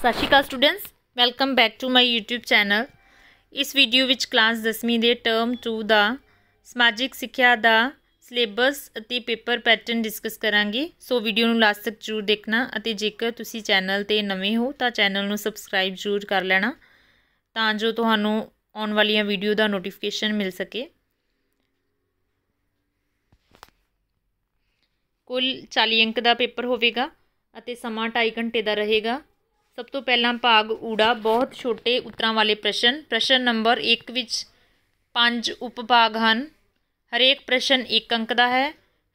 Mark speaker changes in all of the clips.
Speaker 1: ਸਤਿ ਸ਼੍ਰੀ ਅਕਾਲ students welcome back to my YouTube channel ਇਸ ਵੀਡੀਓ ਵਿੱਚ ਕਲਾਸ 10ਵੀਂ ਦੇ ਟਰਮ 2 ਦਾ ਸਮਾਜਿਕ ਸਿੱਖਿਆ ਦਾ ਸਿਲੇਬਸ ਅਤੇ ਪੇਪਰ ਪੈਟਰਨ ਡਿਸਕਸ ਕਰਾਂਗੇ ਸੋ ਵੀਡੀਓ ਨੂੰ ਲਾਸਟ ਤੱਕ ਜ਼ਰੂਰ ਦੇਖਣਾ ਅਤੇ ਜੇਕਰ ਤੁਸੀਂ ਚੈਨਲ ਤੇ ਨਵੇਂ ਹੋ ਤਾਂ ਚੈਨਲ ਨੂੰ ਸਬਸਕ੍ਰਾਈਬ ਜ਼ਰੂਰ ਕਰ ਲੈਣਾ ਤਾਂ ਜੋ ਤੁਹਾਨੂੰ ਆਉਣ ਵਾਲੀਆਂ ਵੀਡੀਓ ਦਾ ਨੋਟੀਫਿਕੇਸ਼ਨ ਮਿਲ ਸਕੇ ਕੁੱਲ 40 ਅੰਕ ਦਾ ਪੇਪਰ ਹੋਵੇਗਾ ਅਤੇ ਸਮਾਂ 2.5 ਘੰਟੇ ਦਾ ਰਹੇਗਾ ਸਭ ਤੋਂ ਪਹਿਲਾਂ ਭਾਗ ਊੜਾ ਬਹੁਤ ਛੋਟੇ ਉੱਤਰਾਂ ਵਾਲੇ ਪ੍ਰਸ਼ਨ ਪ੍ਰਸ਼ਨ ਨੰਬਰ 1 ਵਿੱਚ ਪੰਜ ਉਪਭਾਗ ਹਨ ਹਰੇਕ ਪ੍ਰਸ਼ਨ 1 ਅੰਕ ਦਾ ਹੈ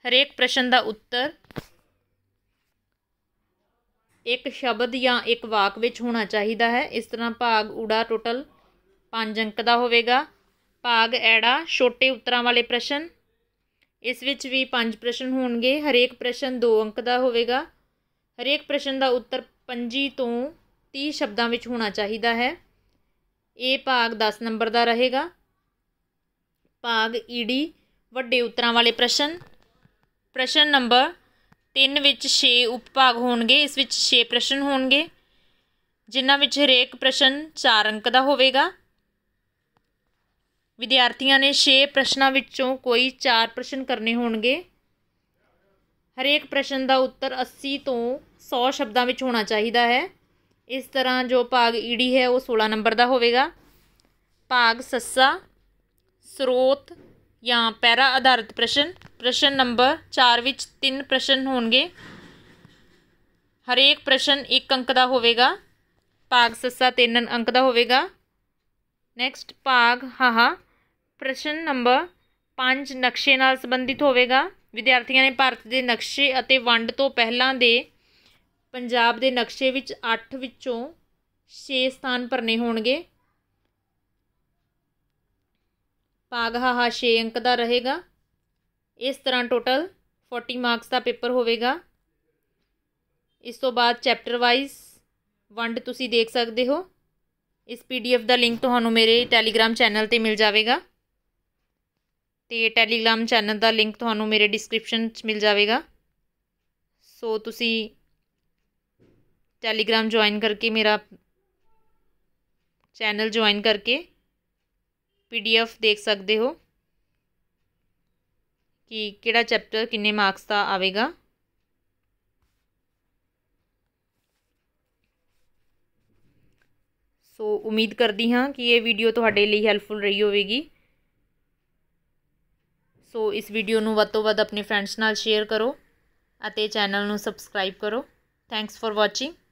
Speaker 1: ਹਰੇਕ ਪ੍ਰਸ਼ਨ ਦਾ ਉੱਤਰ ਇੱਕ ਸ਼ਬਦ ਜਾਂ ਇੱਕ ਵਾਕ ਵਿੱਚ ਹੋਣਾ ਚਾਹੀਦਾ ਹੈ ਇਸ ਤਰ੍ਹਾਂ ਭਾਗ ਊੜਾ ਟੋਟਲ 5 ਅੰਕ ਦਾ ਹੋਵੇਗਾ ਭਾਗ ਐੜਾ ਛੋਟੇ ਉੱਤਰਾਂ ਵਾਲੇ ਪ੍ਰਸ਼ਨ ਇਸ ਵਿੱਚ ਵੀ 5 ਪ੍ਰਸ਼ਨ ਹੋਣਗੇ ਹਰੇਕ ਪ੍ਰਸ਼ਨ 2 ਅੰਕ ਦਾ ਹੋਵੇਗਾ ਹਰੇਕ ਪ੍ਰਸ਼ਨ ਦਾ ਉੱਤਰ ਪੰਜੀ ਤੋਂ 30 ਸ਼ਬਦਾਂ ਵਿੱਚ ਹੋਣਾ ਚਾਹੀਦਾ ਹੈ ਇਹ ਭਾਗ 10 ਨੰਬਰ ਦਾ ਰਹੇਗਾ ਭਾਗ ਈਡੀ ਵੱਡੇ ਉੱਤਰਾਂ ਵਾਲੇ ਪ੍ਰਸ਼ਨ ਪ੍ਰਸ਼ਨ ਨੰਬਰ 3 ਵਿੱਚ 6 ਉਪਭਾਗ ਹੋਣਗੇ ਇਸ ਵਿੱਚ 6 ਪ੍ਰਸ਼ਨ ਹੋਣਗੇ ਜਿਨ੍ਹਾਂ ਵਿੱਚ ਹਰੇਕ ਪ੍ਰਸ਼ਨ 4 ਅੰਕ ਦਾ ਹੋਵੇਗਾ ਵਿਦਿਆਰਥੀਆਂ ਨੇ 6 ਪ੍ਰਸ਼ਨਾਂ ਵਿੱਚੋਂ ਕੋਈ 4 ਪ੍ਰਸ਼ਨ ਕਰਨੇ ਹੋਣਗੇ ਹਰੇਕ ਪ੍ਰਸ਼ਨ ਦਾ ਉੱਤਰ 80 ਤੋਂ 100 ਸ਼ਬਦਾਂ ਵਿੱਚ ਹੋਣਾ ਚਾਹੀਦਾ ਹੈ ਇਸ ਤਰ੍ਹਾਂ ਜੋ ਭਾਗ ਈਡੀ ਹੈ ਉਹ 16 ਨੰਬਰ ਦਾ ਹੋਵੇਗਾ ਭਾਗ ਸੱਸਾ ਸਰੋਤ ਜਾਂ ਪੈਰਾ ਆਧਾਰਿਤ ਪ੍ਰਸ਼ਨ ਪ੍ਰਸ਼ਨ ਨੰਬਰ 4 ਵਿੱਚ ਤਿੰਨ ਪ੍ਰਸ਼ਨ ਹੋਣਗੇ ਹਰੇਕ ਪ੍ਰਸ਼ਨ ਇੱਕ ਅੰਕ ਦਾ ਹੋਵੇਗਾ ਭਾਗ ਸੱਸਾ 3 ਅੰਕ ਦਾ ਹੋਵੇਗਾ ਨੈਕਸਟ ਭਾਗ ਹਾਹਾ ਪ੍ਰਸ਼ਨ ਨੰਬਰ 5 ਨਕਸ਼ੇ ਨਾਲ ਸੰਬੰਧਿਤ ਹੋਵੇਗਾ ਵਿਦਿਆਰਥੀਆਂ ਨੇ ਭਾਰਤ ਦੇ ਨਕਸ਼ੇ ਅਤੇ ਵੰਡ ਤੋਂ ਪਹਿਲਾਂ ਦੇ ਪੰਜਾਬ ਦੇ ਨਕਸ਼ੇ ਵਿੱਚ 8 ਵਿੱਚੋਂ 6 ਸਥਾਨ ਭਰਨੇ ਹੋਣਗੇ ਹਾ 6 ਅੰਕ ਦਾ ਰਹੇਗਾ ਇਸ ਤਰ੍ਹਾਂ ਟੋਟਲ 40 ਮਾਰਕਸ ਦਾ ਪੇਪਰ ਹੋਵੇਗਾ ਇਸ ਤੋਂ ਬਾਅਦ ਚੈਪਟਰ ਵਾਈਜ਼ ਵੰਡ ਤੁਸੀਂ ਦੇਖ ਸਕਦੇ ਹੋ ਇਸ ਪੀਡੀਐਫ ਦਾ ਲਿੰਕ ਤੁਹਾਨੂੰ ਮੇਰੇ ਟੈਲੀਗ੍ਰਾਮ ਚੈਨਲ ਤੇ ਮਿਲ ਜਾਵੇਗਾ ਤੇ ਟੈਲੀਗ੍ਰਾਮ ਚੈਨਲ ਦਾ ਲਿੰਕ ਤੁਹਾਨੂੰ ਮੇਰੇ ਡਿਸਕ੍ਰਿਪਸ਼ਨ 'ਚ ਮਿਲ ਜਾਵੇਗਾ ਸੋ ਤੁਸੀਂ ਟੈਲੀਗ੍ਰਾਮ ਜੁਆਇਨ ਕਰਕੇ ਮੇਰਾ ਚੈਨਲ ਜੁਆਇਨ ਕਰਕੇ ਪੀਡੀਐਫ ਦੇਖ ਸਕਦੇ ਹੋ ਕਿ ਕਿਹੜਾ ਚੈਪਟਰ ਕਿੰਨੇ ਮਾਰਕਸ ਦਾ ਆਵੇਗਾ ਸੋ ਉਮੀਦ ਕਰਦੀ ਹਾਂ ਕਿ ਇਹ ਵੀਡੀਓ ਤੁਹਾਡੇ ਲਈ ਹੈਲਪਫੁਲ ਰਹੀ ਹੋਵੇਗੀ ਸੋ ਇਸ ਵੀਡੀਓ ਨੂੰ ਵੱਧ ਤੋਂ ਵੱਧ ਆਪਣੇ ਫਰੈਂਡਸ ਨਾਲ ਸ਼ੇਅਰ ਕਰੋ ਅਤੇ ਚੈਨਲ ਨੂੰ ਸਬਸਕ੍ਰਾਈਬ ਕਰੋ ਥੈਂਕਸ ਫॉर ਵਾਚਿੰਗ